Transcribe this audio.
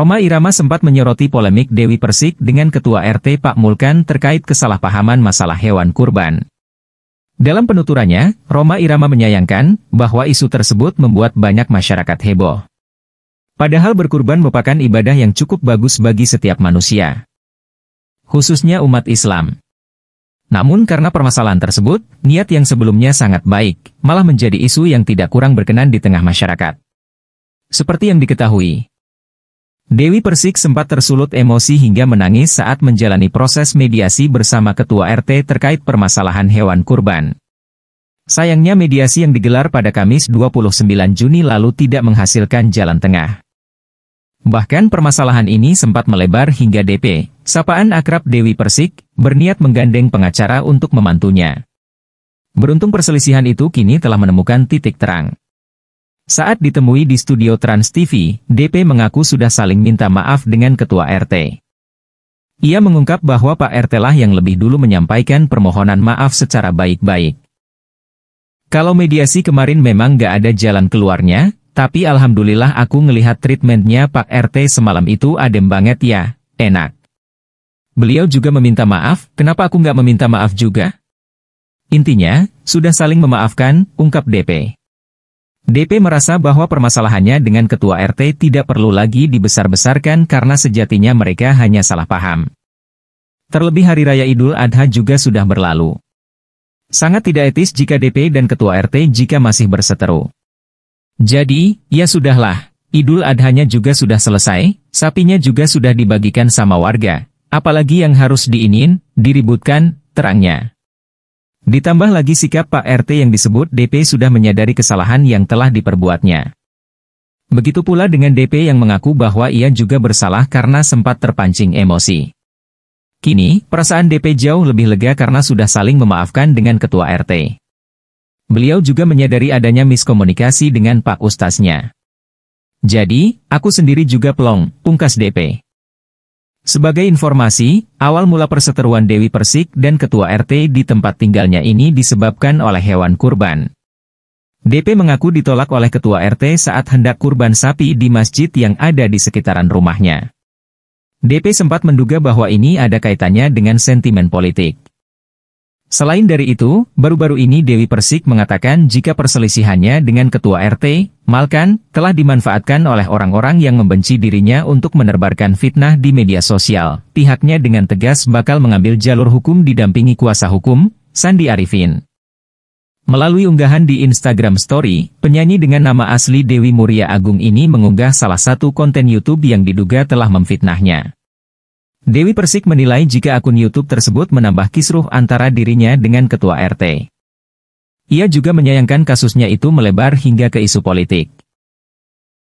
Roma Irama sempat menyoroti polemik Dewi Persik dengan Ketua RT Pak Mulkan terkait kesalahpahaman masalah hewan kurban. Dalam penuturannya, Roma Irama menyayangkan bahwa isu tersebut membuat banyak masyarakat heboh. Padahal berkurban merupakan ibadah yang cukup bagus bagi setiap manusia. Khususnya umat Islam. Namun karena permasalahan tersebut, niat yang sebelumnya sangat baik, malah menjadi isu yang tidak kurang berkenan di tengah masyarakat. Seperti yang diketahui, Dewi Persik sempat tersulut emosi hingga menangis saat menjalani proses mediasi bersama Ketua RT terkait permasalahan hewan kurban. Sayangnya mediasi yang digelar pada Kamis 29 Juni lalu tidak menghasilkan jalan tengah. Bahkan permasalahan ini sempat melebar hingga DP, sapaan akrab Dewi Persik, berniat menggandeng pengacara untuk memantunya. Beruntung perselisihan itu kini telah menemukan titik terang. Saat ditemui di studio Trans TV, DP mengaku sudah saling minta maaf dengan ketua RT. Ia mengungkap bahwa Pak RT lah yang lebih dulu menyampaikan permohonan maaf secara baik-baik. Kalau mediasi kemarin memang gak ada jalan keluarnya, tapi alhamdulillah aku ngelihat treatmentnya Pak RT semalam itu adem banget ya, enak. Beliau juga meminta maaf, kenapa aku gak meminta maaf juga? Intinya, sudah saling memaafkan, ungkap DP. DP merasa bahwa permasalahannya dengan ketua RT tidak perlu lagi dibesar-besarkan karena sejatinya mereka hanya salah paham. Terlebih hari raya Idul Adha juga sudah berlalu. Sangat tidak etis jika DP dan ketua RT jika masih berseteru. Jadi, ya sudahlah, Idul Adhanya juga sudah selesai, sapinya juga sudah dibagikan sama warga, apalagi yang harus diinin, diributkan, terangnya. Ditambah lagi sikap Pak RT yang disebut DP sudah menyadari kesalahan yang telah diperbuatnya. Begitu pula dengan DP yang mengaku bahwa ia juga bersalah karena sempat terpancing emosi. Kini, perasaan DP jauh lebih lega karena sudah saling memaafkan dengan ketua RT. Beliau juga menyadari adanya miskomunikasi dengan Pak Ustaznya. Jadi, aku sendiri juga pelong, pungkas DP. Sebagai informasi, awal mula perseteruan Dewi Persik dan Ketua RT di tempat tinggalnya ini disebabkan oleh hewan kurban. DP mengaku ditolak oleh Ketua RT saat hendak kurban sapi di masjid yang ada di sekitaran rumahnya. DP sempat menduga bahwa ini ada kaitannya dengan sentimen politik. Selain dari itu, baru-baru ini Dewi Persik mengatakan jika perselisihannya dengan Ketua RT, Malkan, telah dimanfaatkan oleh orang-orang yang membenci dirinya untuk menerbarkan fitnah di media sosial. Pihaknya dengan tegas bakal mengambil jalur hukum didampingi kuasa hukum, Sandi Arifin. Melalui unggahan di Instagram Story, penyanyi dengan nama asli Dewi Muria Agung ini mengunggah salah satu konten YouTube yang diduga telah memfitnahnya. Dewi Persik menilai jika akun YouTube tersebut menambah kisruh antara dirinya dengan ketua RT. Ia juga menyayangkan kasusnya itu melebar hingga ke isu politik.